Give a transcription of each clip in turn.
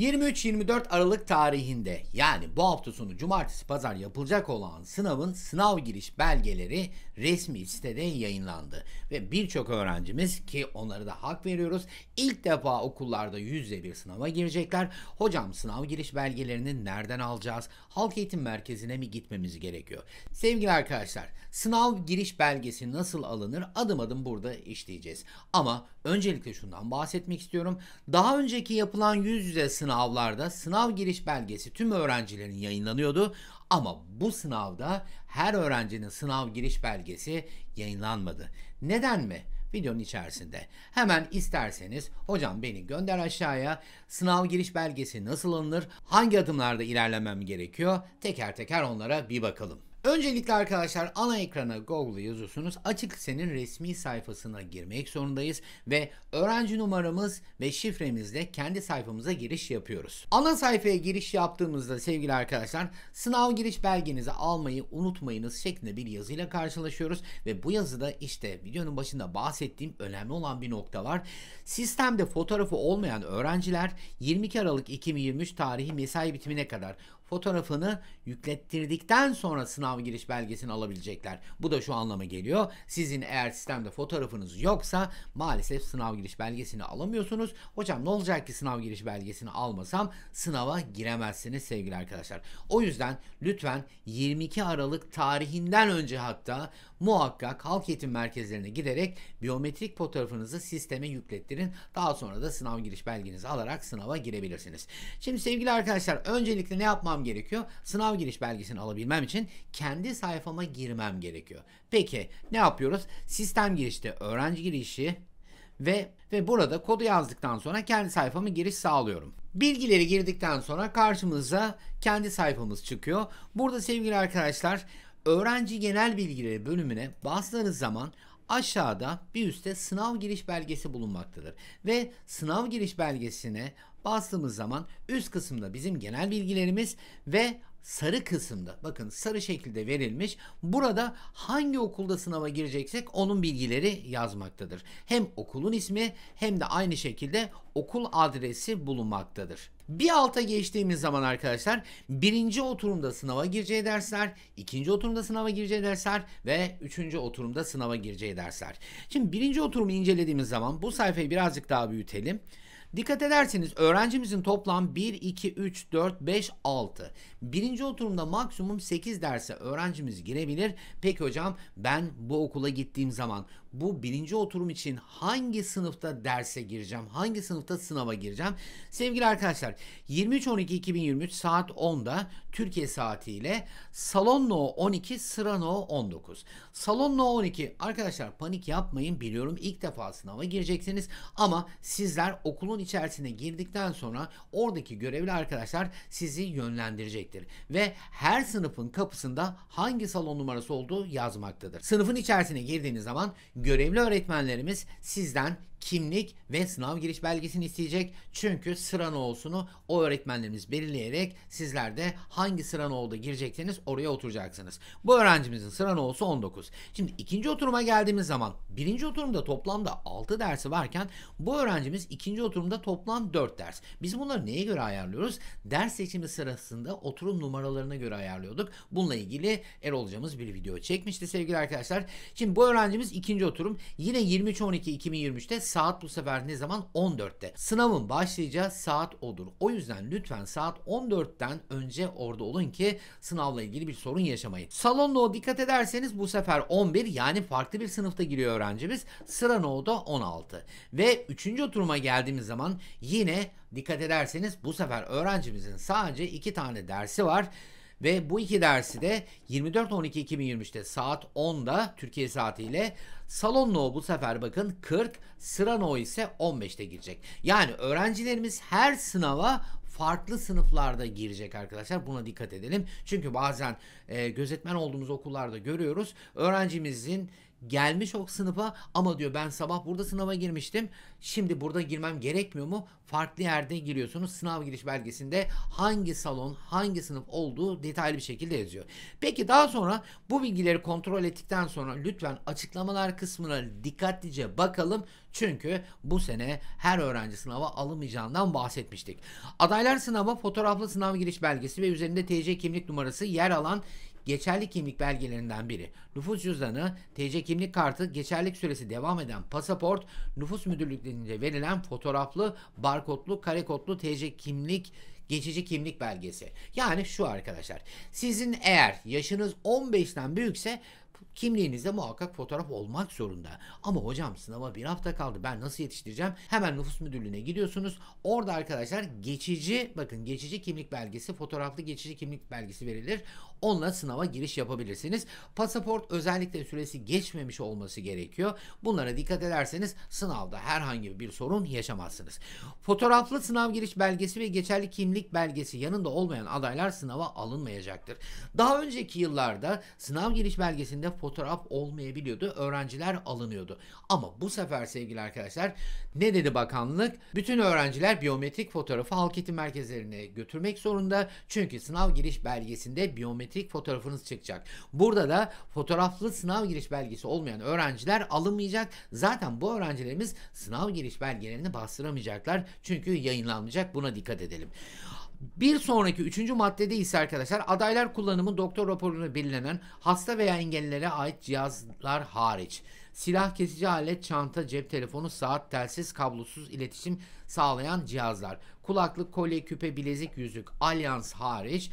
23-24 Aralık tarihinde yani bu hafta sonu cumartesi pazar yapılacak olan sınavın sınav giriş belgeleri resmi sitede yayınlandı. Ve birçok öğrencimiz ki onlara da hak veriyoruz ilk defa okullarda yüzde bir sınava girecekler. Hocam sınav giriş belgelerini nereden alacağız? Halk eğitim merkezine mi gitmemiz gerekiyor? Sevgili arkadaşlar sınav giriş belgesi nasıl alınır adım adım burada işleyeceğiz. Ama öncelikle şundan bahsetmek istiyorum. Daha önceki yapılan yüz yüze sınav sınavlarda sınav giriş belgesi tüm öğrencilerin yayınlanıyordu ama bu sınavda her öğrencinin sınav giriş belgesi yayınlanmadı. Neden mi? videonun içerisinde. Hemen isterseniz hocam beni gönder aşağıya. Sınav giriş belgesi nasıl alınır? Hangi adımlarda ilerlemem gerekiyor? Teker teker onlara bir bakalım. Öncelikle arkadaşlar ana ekrana Google yazıyorsunuz. Açık senin resmi sayfasına girmek zorundayız ve öğrenci numaramız ve şifremizle kendi sayfamıza giriş yapıyoruz. Ana sayfaya giriş yaptığımızda sevgili arkadaşlar sınav giriş belgenizi almayı unutmayınız şeklinde bir yazıyla karşılaşıyoruz ve bu yazıda işte videonun başında bahsettiğim önemli olan bir nokta var. Sistemde fotoğrafı olmayan öğrenciler 22 Aralık 2023 tarihi mesai bitimine kadar fotoğrafını yüklettirdikten sonra sınav sınav giriş belgesini alabilecekler. Bu da şu anlama geliyor. Sizin eğer sistemde fotoğrafınız yoksa maalesef sınav giriş belgesini alamıyorsunuz. Hocam ne olacak ki sınav giriş belgesini almasam sınava giremezsiniz sevgili arkadaşlar. O yüzden lütfen 22 Aralık tarihinden önce hatta muhakkak halk eğitim merkezlerine giderek biyometrik fotoğrafınızı sisteme yüklettirin. Daha sonra da sınav giriş belgenizi alarak sınava girebilirsiniz. Şimdi sevgili arkadaşlar öncelikle ne yapmam gerekiyor? Sınav giriş belgesini alabilmem için kendi sayfama girmem gerekiyor. Peki ne yapıyoruz? Sistem girişte öğrenci girişi ve ve burada kodu yazdıktan sonra kendi sayfamı giriş sağlıyorum. Bilgileri girdikten sonra karşımıza kendi sayfamız çıkıyor. Burada sevgili arkadaşlar öğrenci genel bilgileri bölümüne bastığınız zaman aşağıda bir üstte sınav giriş belgesi bulunmaktadır. Ve sınav giriş belgesine bastığımız zaman üst kısımda bizim genel bilgilerimiz ve sarı kısımda bakın sarı şekilde verilmiş. Burada hangi okulda sınava gireceksek onun bilgileri yazmaktadır. Hem okulun ismi hem de aynı şekilde okul adresi bulunmaktadır. Bir alta geçtiğimiz zaman arkadaşlar birinci oturumda sınava gireceği dersler, ikinci oturumda sınava gireceği dersler ve üçüncü oturumda sınava gireceği dersler. Şimdi birinci oturumu incelediğimiz zaman bu sayfayı birazcık daha büyütelim. Dikkat ederseniz öğrencimizin toplam 1, 2, 3, 4, 5, 6. Birinci oturumda maksimum 8 derse öğrencimiz girebilir. Peki hocam ben bu okula gittiğim zaman bu birinci oturum için hangi sınıfta derse gireceğim, hangi sınıfta sınava gireceğim? Sevgili arkadaşlar 23.12.2023 saat 10'da Türkiye saatiyle Salon No 12 sıra No 19. Salon No 12 arkadaşlar panik yapmayın biliyorum ilk defa sınava gireceksiniz ama sizler okulun içerisine girdikten sonra oradaki görevli arkadaşlar sizi yönlendirecektir ve her sınıfın kapısında hangi salon numarası olduğu yazmaktadır. Sınıfın içerisine girdiğiniz zaman görevli öğretmenlerimiz sizden kimlik ve sınav giriş belgesini isteyecek. Çünkü sıran olsunu o öğretmenlerimiz belirleyerek sizler de hangi sıran oldu girecekseniz oraya oturacaksınız. Bu öğrencimizin sıran olsu 19. Şimdi ikinci oturuma geldiğimiz zaman birinci oturumda toplamda 6 dersi varken bu öğrencimiz ikinci oturumda toplam 4 ders. Biz bunları neye göre ayarlıyoruz? Ders seçimi sırasında oturum numaralarına göre ayarlıyorduk. Bununla ilgili Erol hocamız bir video çekmişti sevgili arkadaşlar. Şimdi bu öğrencimiz ikinci oturum yine 23 12 2023'te Saat bu sefer ne zaman? 14'te. Sınavın başlayacağı saat odur. O yüzden lütfen saat 14'ten önce orada olun ki sınavla ilgili bir sorun yaşamayın. Salonla o dikkat ederseniz bu sefer 11 yani farklı bir sınıfta giriyor öğrencimiz. Sıra no'da 16. Ve 3. oturuma geldiğimiz zaman yine dikkat ederseniz bu sefer öğrencimizin sadece 2 tane dersi var. Ve bu iki dersi de 24.12.2023'te 12 2023te saat 10'da Türkiye saatiyle salon no bu sefer bakın 40, sıra no ise 15'te girecek. Yani öğrencilerimiz her sınava farklı sınıflarda girecek arkadaşlar. Buna dikkat edelim. Çünkü bazen e, gözetmen olduğumuz okullarda görüyoruz. Öğrencimizin gelmiş o sınıfa ama diyor ben sabah burada sınava girmiştim. Şimdi burada girmem gerekmiyor mu? Farklı yerde giriyorsunuz. Sınav giriş belgesinde hangi salon, hangi sınıf olduğu detaylı bir şekilde yazıyor. Peki daha sonra bu bilgileri kontrol ettikten sonra lütfen açıklamalar kısmına dikkatlice bakalım. Çünkü bu sene her öğrenci sınava alamayacağından bahsetmiştik. Adaylar sınava fotoğraflı sınav giriş belgesi ve üzerinde TC kimlik numarası yer alan geçerli kimlik belgelerinden biri. Nüfus cüzdanı, TC kimlik kartı, geçerlik süresi devam eden pasaport, nüfus müdürlüklerince verilen fotoğraflı, barkodlu, karekodlu TC kimlik geçici kimlik belgesi. Yani şu arkadaşlar. Sizin eğer yaşınız 15'ten büyükse Kimliğinizde muhakkak fotoğraf olmak zorunda. Ama hocam sınava bir hafta kaldı ben nasıl yetiştireceğim? Hemen nüfus müdürlüğüne gidiyorsunuz. Orada arkadaşlar geçici bakın geçici kimlik belgesi fotoğraflı geçici kimlik belgesi verilir. Onunla sınava giriş yapabilirsiniz. Pasaport özellikle süresi geçmemiş olması gerekiyor. Bunlara dikkat ederseniz sınavda herhangi bir sorun yaşamazsınız. Fotoğraflı sınav giriş belgesi ve geçerli kimlik belgesi yanında olmayan adaylar sınava alınmayacaktır. Daha önceki yıllarda sınav giriş belgesinde elinde fotoğraf olmayabiliyordu. Öğrenciler alınıyordu. Ama bu sefer sevgili arkadaşlar ne dedi bakanlık? Bütün öğrenciler biyometrik fotoğrafı halk eğitim merkezlerine götürmek zorunda. Çünkü sınav giriş belgesinde biyometrik fotoğrafınız çıkacak. Burada da fotoğraflı sınav giriş belgesi olmayan öğrenciler alınmayacak. Zaten bu öğrencilerimiz sınav giriş belgelerini bastıramayacaklar. Çünkü yayınlanmayacak. Buna dikkat edelim. Bir sonraki üçüncü maddede ise arkadaşlar adaylar kullanımı doktor raporunu belirlenen hasta veya engellilere ait cihazlar hariç silah kesici alet, çanta, cep telefonu, saat, telsiz, kablosuz iletişim sağlayan cihazlar, kulaklık, kolye, küpe, bilezik, yüzük, alyans hariç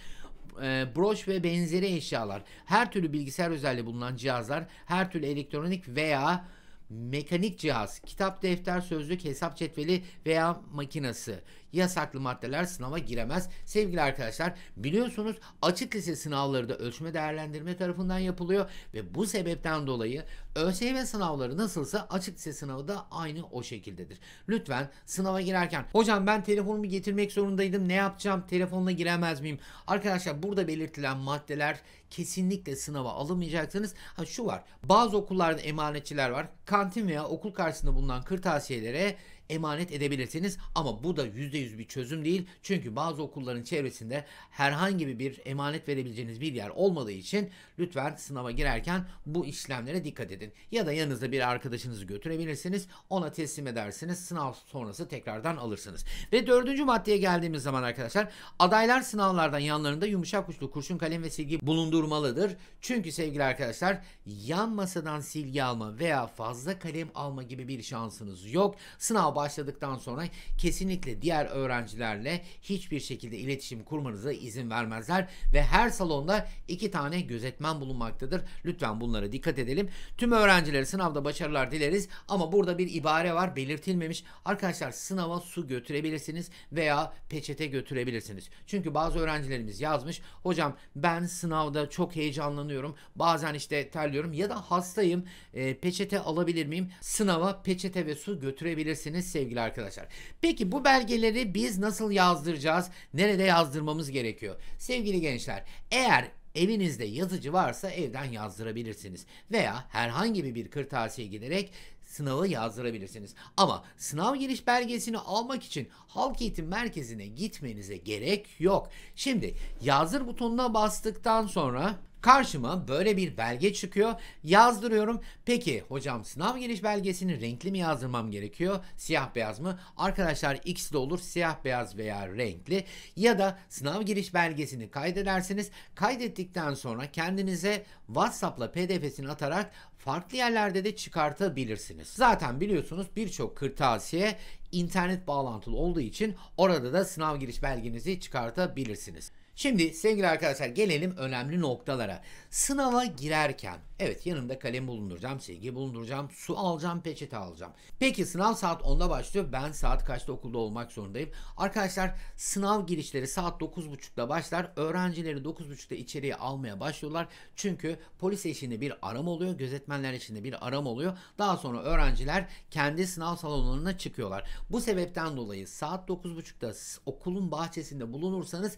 e, broş ve benzeri eşyalar, her türlü bilgisayar özelliği bulunan cihazlar, her türlü elektronik veya mekanik cihaz, kitap, defter, sözlük, hesap cetveli veya makinası, yasaklı maddeler sınava giremez. Sevgili arkadaşlar biliyorsunuz açık lise sınavları da ölçme değerlendirme tarafından yapılıyor ve bu sebepten dolayı ÖSYM sınavları nasılsa açık lise sınavı da aynı o şekildedir. Lütfen sınava girerken hocam ben telefonumu getirmek zorundaydım ne yapacağım telefonla giremez miyim? Arkadaşlar burada belirtilen maddeler kesinlikle sınava alınmayacaksınız. Ha şu var bazı okullarda emanetçiler var kantin veya okul karşısında bulunan kırtasiyelere emanet edebilirsiniz ama bu da %100 bir çözüm değil. Çünkü bazı okulların çevresinde herhangi bir emanet verebileceğiniz bir yer olmadığı için lütfen sınava girerken bu işlemlere dikkat edin. Ya da yanınızda bir arkadaşınızı götürebilirsiniz. Ona teslim edersiniz. Sınav sonrası tekrardan alırsınız. Ve dördüncü maddeye geldiğimiz zaman arkadaşlar adaylar sınavlardan yanlarında yumuşak uçlu kurşun kalem ve silgi bulundurmalıdır. Çünkü sevgili arkadaşlar yan masadan silgi alma veya fazla kalem alma gibi bir şansınız yok. Sınav başladıktan sonra kesinlikle diğer öğrencilerle hiçbir şekilde iletişim kurmanıza izin vermezler ve her salonda iki tane gözetmen bulunmaktadır. Lütfen bunlara dikkat edelim. Tüm öğrencileri sınavda başarılar dileriz ama burada bir ibare var belirtilmemiş. Arkadaşlar sınava su götürebilirsiniz veya peçete götürebilirsiniz. Çünkü bazı öğrencilerimiz yazmış hocam ben sınavda çok heyecanlanıyorum bazen işte terliyorum ya da hastayım e, peçete alabilir miyim? Sınava peçete ve su götürebilirsiniz sevgili arkadaşlar. Peki bu belgeleri biz nasıl yazdıracağız? Nerede yazdırmamız gerekiyor? Sevgili gençler eğer Evinizde yazıcı varsa evden yazdırabilirsiniz veya herhangi bir kırtasiye giderek sınavı yazdırabilirsiniz. Ama sınav giriş belgesini almak için halk eğitim merkezine gitmenize gerek yok. Şimdi yazdır butonuna bastıktan sonra Karşıma böyle bir belge çıkıyor. Yazdırıyorum. Peki hocam sınav giriş belgesini renkli mi yazdırmam gerekiyor? Siyah beyaz mı? Arkadaşlar ikisi de olur. Siyah beyaz veya renkli. Ya da sınav giriş belgesini kaydedersiniz. Kaydettikten sonra kendinize WhatsApp'la PDF'sini atarak farklı yerlerde de çıkartabilirsiniz. Zaten biliyorsunuz birçok kırtasiye internet bağlantılı olduğu için orada da sınav giriş belgenizi çıkartabilirsiniz. Şimdi sevgili arkadaşlar gelelim önemli noktalara. Sınava girerken evet yanımda kalem bulunduracağım, silgi bulunduracağım, su alacağım, peçete alacağım. Peki sınav saat 10'da başlıyor. Ben saat kaçta okulda olmak zorundayım? Arkadaşlar sınav girişleri saat 9.30'da başlar. Öğrencileri 9.30'da içeriye almaya başlıyorlar. Çünkü polis eşliğinde bir aram oluyor, gözetmenler eşliğinde bir aram oluyor. Daha sonra öğrenciler kendi sınav salonlarına çıkıyorlar. Bu sebepten dolayı saat 9.30'da okulun bahçesinde bulunursanız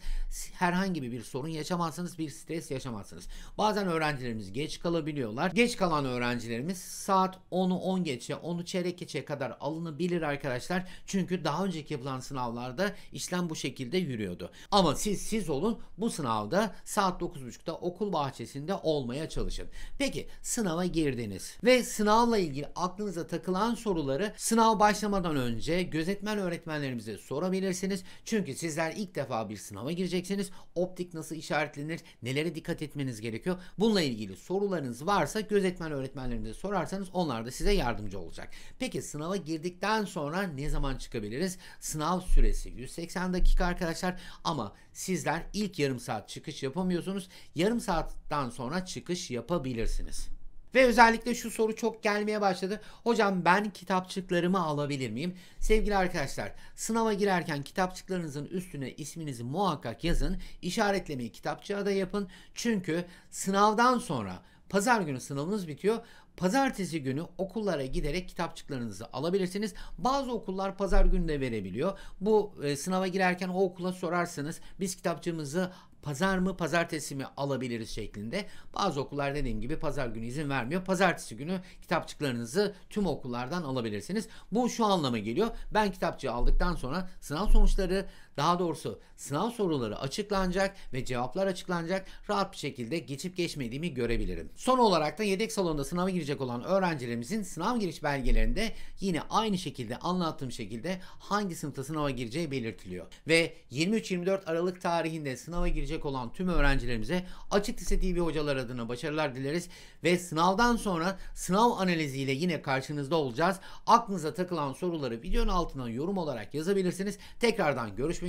her herhangi bir sorun yaşamazsınız, bir stres yaşamazsınız. Bazen öğrencilerimiz geç kalabiliyorlar. Geç kalan öğrencilerimiz saat 10'u 10 geçe, 10'u çeyrek geçe kadar alınabilir arkadaşlar. Çünkü daha önceki yapılan sınavlarda işlem bu şekilde yürüyordu. Ama siz siz olun bu sınavda saat 9.30'da okul bahçesinde olmaya çalışın. Peki sınava girdiniz ve sınavla ilgili aklınıza takılan soruları sınav başlamadan önce gözetmen öğretmenlerimize sorabilirsiniz. Çünkü sizler ilk defa bir sınava gireceksiniz. Optik nasıl işaretlenir? Nelere dikkat etmeniz gerekiyor? Bununla ilgili sorularınız varsa gözetmen öğretmenlerimize sorarsanız onlar da size yardımcı olacak. Peki sınava girdikten sonra ne zaman çıkabiliriz? Sınav süresi 180 dakika arkadaşlar ama sizler ilk yarım saat çıkış yapamıyorsunuz. Yarım saatten sonra çıkış yapabilirsiniz. Ve özellikle şu soru çok gelmeye başladı. Hocam ben kitapçıklarımı alabilir miyim? Sevgili arkadaşlar sınava girerken kitapçıklarınızın üstüne isminizi muhakkak yazın. İşaretlemeyi kitapçığa da yapın. Çünkü sınavdan sonra pazar günü sınavınız bitiyor. Pazartesi günü okullara giderek kitapçıklarınızı alabilirsiniz. Bazı okullar pazar günü de verebiliyor. Bu e, sınava girerken o okula sorarsınız. Biz kitapçığımızı pazar mı pazartesi mi alabiliriz şeklinde. Bazı okullar dediğim gibi pazar günü izin vermiyor. Pazartesi günü kitapçıklarınızı tüm okullardan alabilirsiniz. Bu şu anlama geliyor. Ben kitapçığı aldıktan sonra sınav sonuçları, daha doğrusu sınav soruları açıklanacak ve cevaplar açıklanacak. Rahat bir şekilde geçip geçmediğimi görebilirim. Son olarak da yedek salonda sınava girecek olan öğrencilerimizin sınav giriş belgelerinde yine aynı şekilde anlattığım şekilde hangi sınıfta sınava gireceği belirtiliyor. Ve 23-24 Aralık tarihinde sınava girecek olan tüm öğrencilerimize Açık Lise TV hocalar adına başarılar dileriz ve sınavdan sonra sınav analiziyle yine karşınızda olacağız. Aklınıza takılan soruları videonun altına yorum olarak yazabilirsiniz. Tekrardan görüşmek